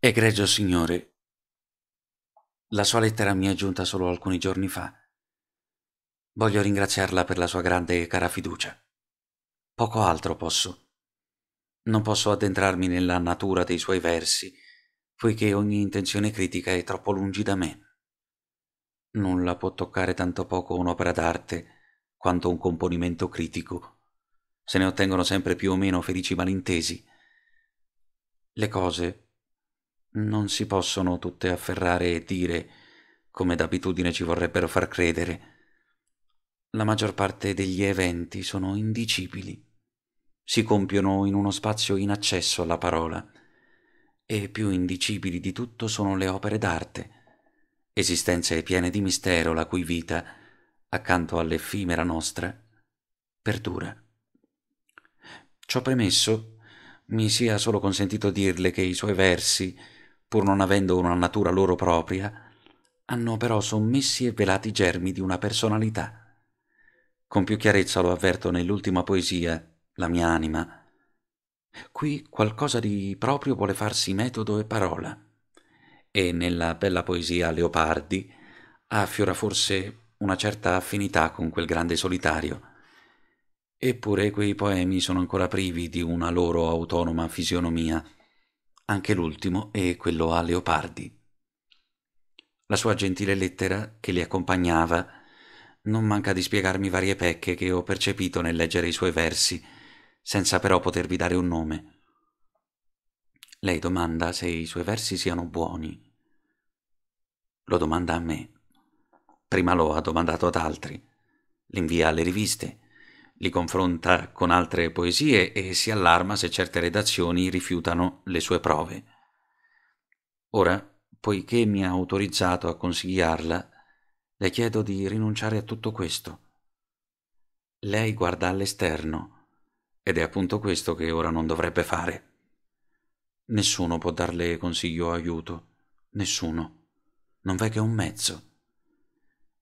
Egregio Signore, la sua lettera mi è giunta solo alcuni giorni fa. Voglio ringraziarla per la sua grande e cara fiducia. Poco altro posso. Non posso addentrarmi nella natura dei suoi versi, poiché ogni intenzione critica è troppo lungi da me. Nulla può toccare tanto poco un'opera d'arte quanto un componimento critico. Se ne ottengono sempre più o meno felici malintesi. Le cose, non si possono tutte afferrare e dire, come d'abitudine ci vorrebbero far credere. La maggior parte degli eventi sono indicibili, si compiono in uno spazio inaccesso alla parola, e più indicibili di tutto sono le opere d'arte, esistenze piene di mistero la cui vita, accanto all'effimera nostra, perdura. Ciò premesso, mi sia solo consentito dirle che i suoi versi, pur non avendo una natura loro propria, hanno però sommessi e velati germi di una personalità. Con più chiarezza lo avverto nell'ultima poesia, La mia anima. Qui qualcosa di proprio vuole farsi metodo e parola. E nella bella poesia Leopardi affiora forse una certa affinità con quel grande solitario. Eppure quei poemi sono ancora privi di una loro autonoma fisionomia anche l'ultimo e quello a Leopardi. La sua gentile lettera, che li accompagnava, non manca di spiegarmi varie pecche che ho percepito nel leggere i suoi versi, senza però potervi dare un nome. Lei domanda se i suoi versi siano buoni. Lo domanda a me. Prima lo ha domandato ad altri. L'invia alle riviste li confronta con altre poesie e si allarma se certe redazioni rifiutano le sue prove. Ora, poiché mi ha autorizzato a consigliarla, le chiedo di rinunciare a tutto questo. Lei guarda all'esterno, ed è appunto questo che ora non dovrebbe fare. Nessuno può darle consiglio o aiuto, nessuno. Non v'è che un mezzo.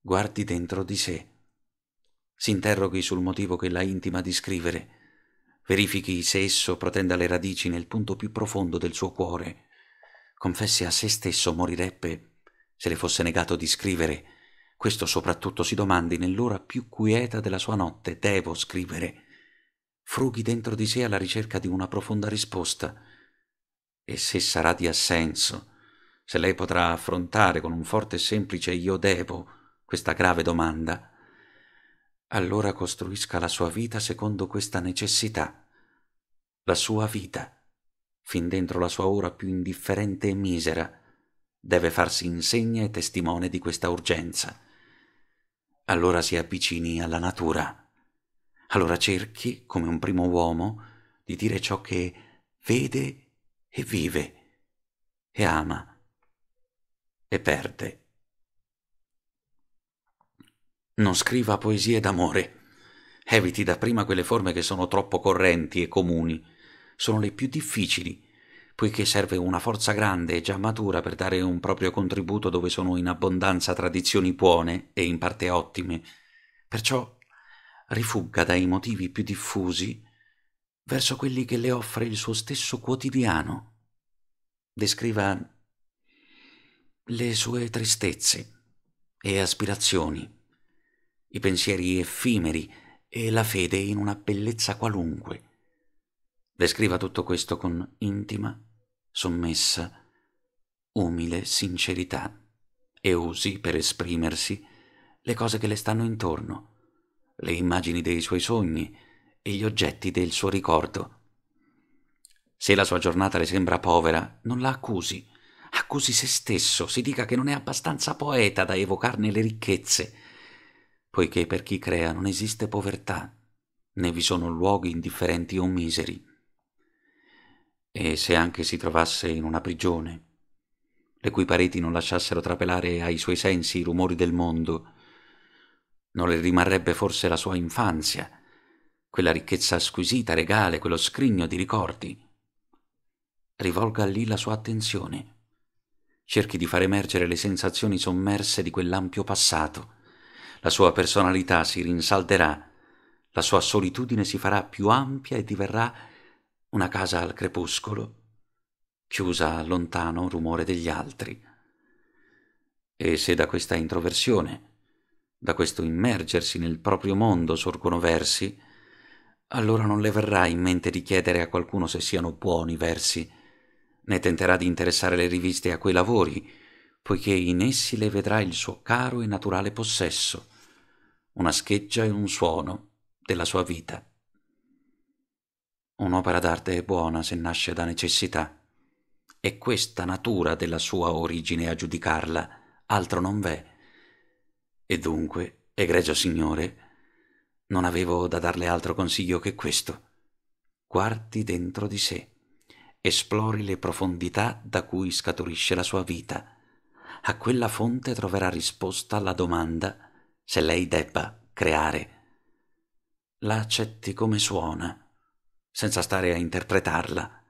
Guardi dentro di sé si interroghi sul motivo che la intima di scrivere, verifichi se esso protenda le radici nel punto più profondo del suo cuore, confessi a se stesso morirebbe se le fosse negato di scrivere, questo soprattutto si domandi nell'ora più quieta della sua notte, devo scrivere, frughi dentro di sé alla ricerca di una profonda risposta, e se sarà di assenso, se lei potrà affrontare con un forte e semplice io devo questa grave domanda, allora costruisca la sua vita secondo questa necessità, la sua vita, fin dentro la sua ora più indifferente e misera, deve farsi insegna e testimone di questa urgenza. Allora si avvicini alla natura. Allora cerchi, come un primo uomo, di dire ciò che vede e vive, e ama, e perde. Non scriva poesie d'amore. Eviti dapprima quelle forme che sono troppo correnti e comuni. Sono le più difficili, poiché serve una forza grande e già matura per dare un proprio contributo dove sono in abbondanza tradizioni buone e in parte ottime. Perciò rifugga dai motivi più diffusi verso quelli che le offre il suo stesso quotidiano. Descriva le sue tristezze e aspirazioni i pensieri effimeri e la fede in una bellezza qualunque. Descriva tutto questo con intima, sommessa, umile sincerità e usi per esprimersi le cose che le stanno intorno, le immagini dei suoi sogni e gli oggetti del suo ricordo. Se la sua giornata le sembra povera, non la accusi. Accusi se stesso, si dica che non è abbastanza poeta da evocarne le ricchezze poiché per chi crea non esiste povertà, né vi sono luoghi indifferenti o miseri. E se anche si trovasse in una prigione, le cui pareti non lasciassero trapelare ai suoi sensi i rumori del mondo, non le rimarrebbe forse la sua infanzia, quella ricchezza squisita, regale, quello scrigno di ricordi. Rivolga lì la sua attenzione. Cerchi di far emergere le sensazioni sommerse di quell'ampio passato la sua personalità si rinsalderà, la sua solitudine si farà più ampia e diverrà una casa al crepuscolo, chiusa al lontano rumore degli altri. E se da questa introversione, da questo immergersi nel proprio mondo sorgono versi, allora non le verrà in mente di chiedere a qualcuno se siano buoni i versi, né tenterà di interessare le riviste a quei lavori poiché in essi le vedrà il suo caro e naturale possesso, una scheggia e un suono della sua vita. Un'opera d'arte è buona se nasce da necessità. È questa natura della sua origine a giudicarla, altro non v'è. E dunque, egregio Signore, non avevo da darle altro consiglio che questo. Guardi dentro di sé, esplori le profondità da cui scaturisce la sua vita a quella fonte troverà risposta alla domanda se lei debba creare. La accetti come suona, senza stare a interpretarla.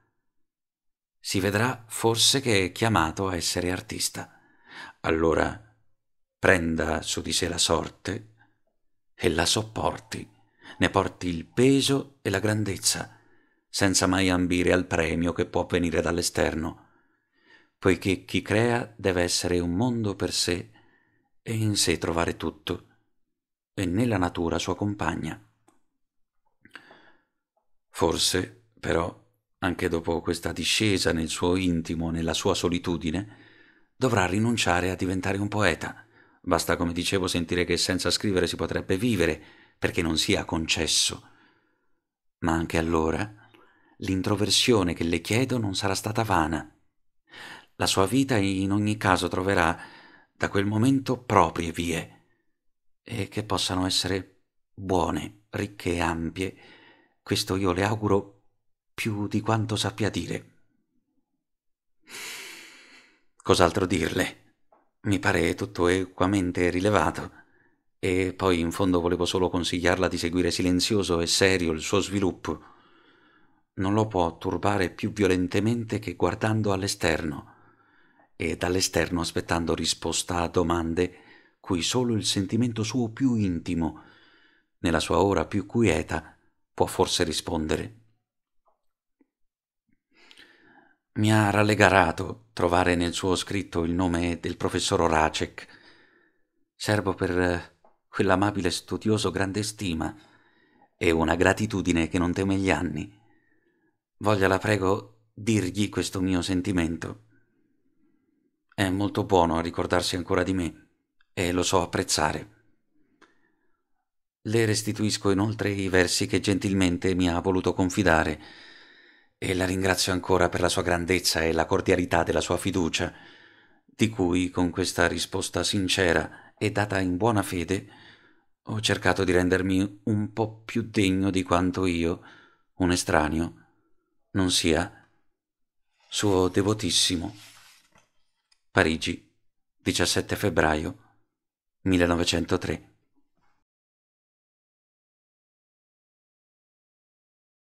Si vedrà forse che è chiamato a essere artista. Allora prenda su di sé la sorte e la sopporti, ne porti il peso e la grandezza, senza mai ambire al premio che può venire dall'esterno poiché chi crea deve essere un mondo per sé e in sé trovare tutto, e nella natura sua compagna. Forse, però, anche dopo questa discesa nel suo intimo, nella sua solitudine, dovrà rinunciare a diventare un poeta. Basta, come dicevo, sentire che senza scrivere si potrebbe vivere, perché non sia concesso. Ma anche allora l'introversione che le chiedo non sarà stata vana la sua vita in ogni caso troverà da quel momento proprie vie, e che possano essere buone, ricche e ampie. Questo io le auguro più di quanto sappia dire. Cos'altro dirle? Mi pare tutto equamente rilevato. E poi in fondo volevo solo consigliarla di seguire silenzioso e serio il suo sviluppo. Non lo può turbare più violentemente che guardando all'esterno e dall'esterno aspettando risposta a domande cui solo il sentimento suo più intimo, nella sua ora più quieta, può forse rispondere. Mi ha rallegrato trovare nel suo scritto il nome del professor Oracek, servo per quell'amabile studioso grande stima e una gratitudine che non teme gli anni. Voglia la prego dirgli questo mio sentimento. È molto buono a ricordarsi ancora di me e lo so apprezzare. Le restituisco inoltre i versi che gentilmente mi ha voluto confidare e la ringrazio ancora per la sua grandezza e la cordialità della sua fiducia, di cui con questa risposta sincera e data in buona fede ho cercato di rendermi un po' più degno di quanto io, un estraneo, non sia suo devotissimo. Parigi, 17 febbraio 1903.